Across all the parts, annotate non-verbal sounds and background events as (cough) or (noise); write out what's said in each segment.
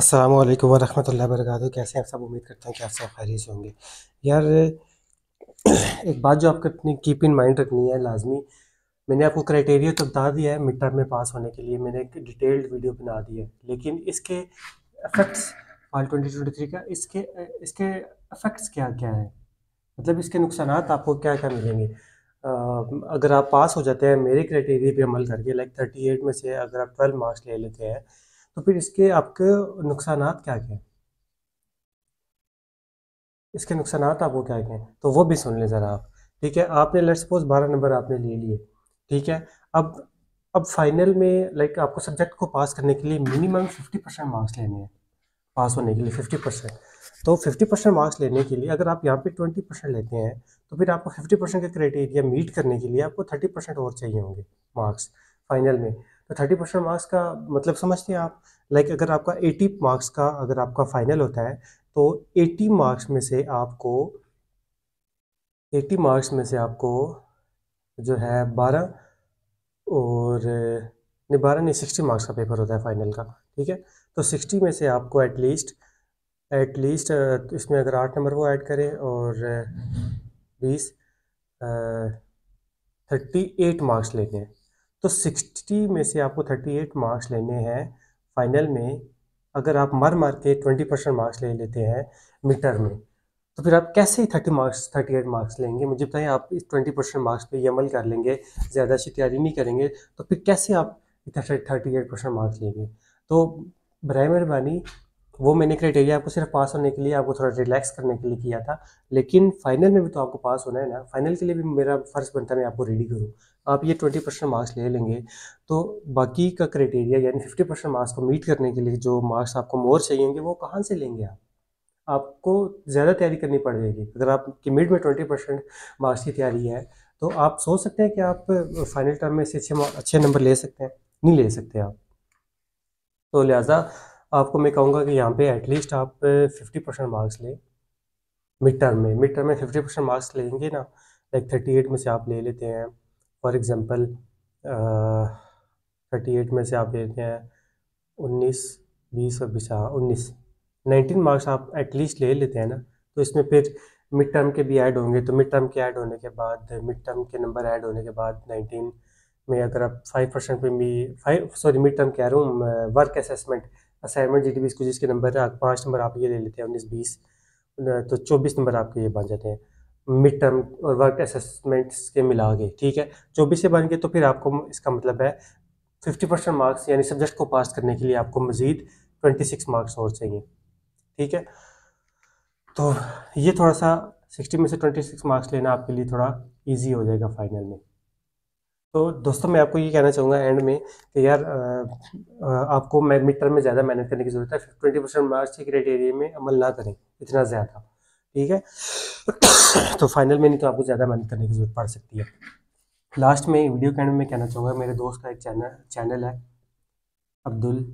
अस्सलाम वालेकुम वरहमतुल्लाहि कैसे आप सब उम्मीद करता हैं कि आप सब खैरियत से होंगे यार (clears throat) एक बात जो आपको अपनी कीप इन माइंड रखनी है लाजमी मैंने आपको क्राइटेरिया तो बता दिया है मिड टर्म में पास होने के लिए मैंने एक डिटेल्ड वीडियो बना दी है लेकिन इसके effects fall twenty twenty three का इसके इसके अफेक्ट्स क्या क्या हैं मतलब इसके नुकसान आपको क्या क्या मिलेंगे अगर आप पास हो जाते हैं मेरे क्राइटेरिया पर अमल करके लाइक थर्टी एट में से अगर आप ट्वेल्व मार्क्स ले लेते हैं तो फिर इसके आपके नुकसान क्या क्या इसके नुकसान आपको क्या क्या तो वो भी सुन लें ज़रा आप ठीक है आपने लेट सपोज बारह नंबर आपने ले लिए ठीक है अब अब फाइनल में लाइक आपको सब्जेक्ट को पास करने के लिए मिनिमम फिफ्टी परसेंट मार्क्स लेने हैं पास होने के लिए फिफ्टी परसेंट तो फिफ्टी परसेंट मार्क्स लेने के लिए अगर आप यहाँ पे ट्वेंटी परसेंट लेते हैं तो फिर आपको फिफ्टी परसेंट का क्राइटेरिया मीट करने के लिए आपको थर्टी परसेंट और चाहिए होंगे मार्क्स फाइनल में तो थर्टी परसेंट मार्क्स का मतलब समझते हैं आप लाइक like अगर आपका एटी मार्क्स का अगर आपका फाइनल होता है तो एटी मार्क्स में से आपको एटी मार्क्स में से आपको जो है बारह और नहीं बारह नहीं सिक्सटी मार्क्स का पेपर होता है फाइनल का ठीक है तो सिक्सटी में से आपको एटलीस्ट एटलीस्ट इसमें अगर आठ नंबर वो ऐड करें और बीस थर्टी एट मार्क्स लेते हैं तो 60 में से आपको 38 मार्क्स लेने हैं फाइनल में अगर आप मर मार के 20 परसेंट मार्क्स ले लेते हैं मीटर में तो फिर आप कैसे ही thirty marks thirty eight marks लेंगे मुझे बताएं आप इस ट्वेंटी परसेंट मार्क्स पे अमल कर लेंगे ज़्यादा अच्छी तैयारी नहीं करेंगे तो फिर कैसे आप इतना थर्टी एट परसेंट मार्क्स लेंगे तो बर मेहरबानी वो मैंने क्राइटेरिया आपको सिर्फ पास होने के लिए आपको थोड़ा रिलैक्स करने के लिए किया था लेकिन फाइनल में भी तो आपको पास होना है ना फाइनल के लिए भी मेरा फ़र्ज़ बनता है मैं आपको रेडी करूँ आप ये ट्वेंटी परसेंट मार्क्स ले लेंगे तो बाकी का क्राइटेरिया यानी फिफ्टी परसेंट मार्क्स को मीट करने के लिए जो मार्क्स आपको मोर चाहिए होंगे वो कहाँ से लेंगे आप आपको ज़्यादा तैयारी करनी पड़ जाएगी अगर आपकी मिड में ट्वेंटी परसेंट मार्क्स की तैयारी है तो आप सोच सकते हैं कि आप फाइनल टर्म में से अच्छे अच्छे नंबर ले सकते हैं नहीं ले सकते आप तो लिहाजा आपको मैं कहूँगा कि यहाँ पे एटलीस्ट आप फिफ्टी परसेंट मार्क्स लें मिड टर्म में मिड टर्म में फिफ्टी परसेंट मार्क्स लेंगे ना लाइक थर्टी एट में से आप ले लेते हैं फॉर एग्ज़ाम्पल एट में से आप ले लेते हैं उन्नीस बीस और बीस हाँ, उन्नीस नाइनटीन मार्क्स आप एटलीस्ट ले लेते हैं ना तो इसमें फिर मिड टर्म के भी ऐड होंगे तो मिड टर्म के ऐड होने के बाद मिड टर्म के नंबर ऐड होने के बाद नाइनटीन में अगर आप फाइव परसेंट पर भी फाइव सॉरी मिड टर्म कह रहा हूँ work assessment assignment G T इसको जिसके नंबर है आप पाँच नंबर आप ये ले लेते हैं उन्नीस बीस तो चौबीस नंबर आपके ये बन जाते हैं मिड टर्म और वर्क असेसमेंट्स के मिला के ठीक है चौबीस से बन गए तो फिर आपको इसका मतलब है फिफ्टी परसेंट मार्क्स यानी सब्जेक्ट को पास करने के लिए आपको मज़ीद ट्वेंटी सिक्स मार्क्स और चाहिए ठीक है तो ये थोड़ा सा सिक्सटी में से ट्वेंटी सिक्स मार्क्स लेना आपके लिए थोड़ा ईजी हो जाएगा फाइनल में तो दोस्तों मैं आपको ये कहना चाहूँगा एंड में कि यार आ, आपको मिड टर्म में ज़्यादा मेहनत करने की ज़रूरत है ट्वेंटी परसेंट मार्क्स के क्राइटेरिया में अमल ना करें इतना ज़्यादा ठीक है (coughs) तो फाइनल में नहीं तो आपको ज़्यादा मेहनत करने की ज़रूरत पड़ सकती है लास्ट में वीडियो के एंड में कहना चाहूँगा मेरे दोस्त का एक चैनल चैनल है अब्दुल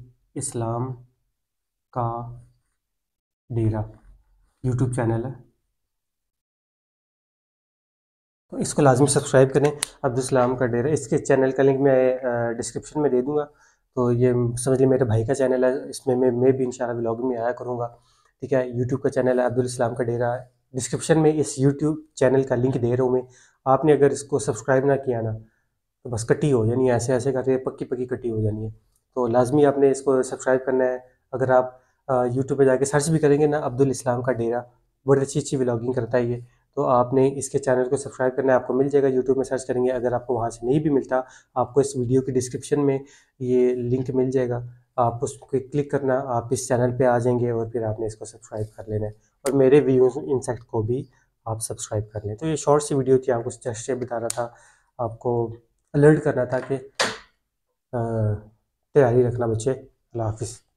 इस्लाम का डेरा यूट्यूब चैनल है तो इसको लाजमी सब्सक्राइब करें अब्दुलसलाम का डेरा इसके चैनल का लिंक मैं डिस्क्रिप्शन में दे दूँगा तो ये समझ लीजिए मेरे भाई का चैनल है इसमें मैं मैं भी इंशाल्लाह ब्लॉगिंग में आया करूँगा ठीक है यूट्यूब का चैनल है अब्दुल का डेरा है डिस्क्रिप्शन में इस यूट्यूब चैनल का लिंक दे रहा हूँ मैं आपने अगर इसको सब्सक्राइब ना किया ना तो बस कटी हो जानी है ऐसे ऐसे करके पक्की पक्की कटी हो जानी है तो लाजमी आपने इसको सब्सक्राइब करना है अगर आप यूट्यूब पर जाके सर्च भी करेंगे ना अब्दुल इस्लाम का डेरा बड़ी अच्छी अच्छी ब्लॉगिंग करता है ये तो आपने इसके चैनल को सब्सक्राइब करना है आपको मिल जाएगा यूट्यूब में सर्च करेंगे अगर आपको वहाँ से नहीं भी मिलता आपको इस वीडियो की डिस्क्रिप्शन में ये लिंक मिल जाएगा आप उसको क्लिक करना आप इस चैनल पर आ जाएंगे और फिर आपने इसको सब्सक्राइब कर लेना है और मेरे व्यूज इंसेक्ट को भी आप सब्सक्राइब कर लें तो ये शॉर्ट सी वीडियो थी आपको जस्ट ये बताना था आपको अलर्ट करना था कि तैयारी रखना बच्चे अल्लाह हाफिज़